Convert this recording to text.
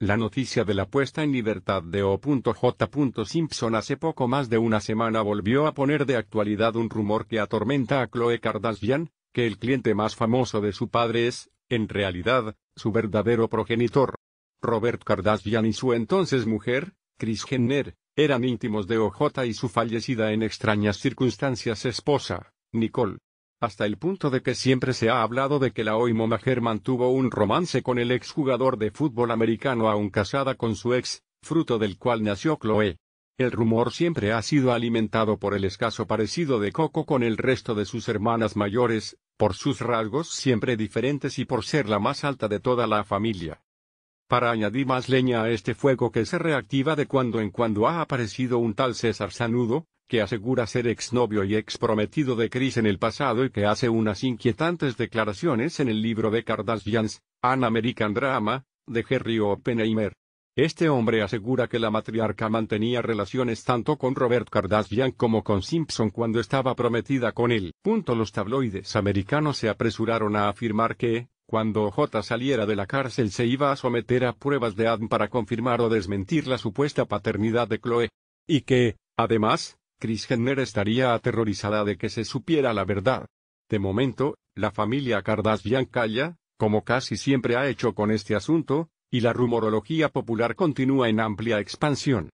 La noticia de la puesta en libertad de O.J. Simpson hace poco más de una semana volvió a poner de actualidad un rumor que atormenta a Chloe Kardashian, que el cliente más famoso de su padre es, en realidad, su verdadero progenitor. Robert Kardashian y su entonces mujer, Chris Jenner, eran íntimos de OJ y su fallecida en extrañas circunstancias esposa, Nicole hasta el punto de que siempre se ha hablado de que la hoy momager mantuvo tuvo un romance con el exjugador de fútbol americano aún casada con su ex, fruto del cual nació Chloe. El rumor siempre ha sido alimentado por el escaso parecido de Coco con el resto de sus hermanas mayores, por sus rasgos siempre diferentes y por ser la más alta de toda la familia. Para añadir más leña a este fuego que se reactiva de cuando en cuando ha aparecido un tal César Sanudo, que asegura ser exnovio y exprometido de Chris en el pasado y que hace unas inquietantes declaraciones en el libro de Kardashians, An American Drama, de Jerry Oppenheimer. Este hombre asegura que la matriarca mantenía relaciones tanto con Robert Kardashian como con Simpson cuando estaba prometida con él. Punto los tabloides americanos se apresuraron a afirmar que, cuando J saliera de la cárcel se iba a someter a pruebas de ADN para confirmar o desmentir la supuesta paternidad de Chloe. Y que, además, Kris Jenner estaría aterrorizada de que se supiera la verdad. De momento, la familia Kardashian calla, como casi siempre ha hecho con este asunto, y la rumorología popular continúa en amplia expansión.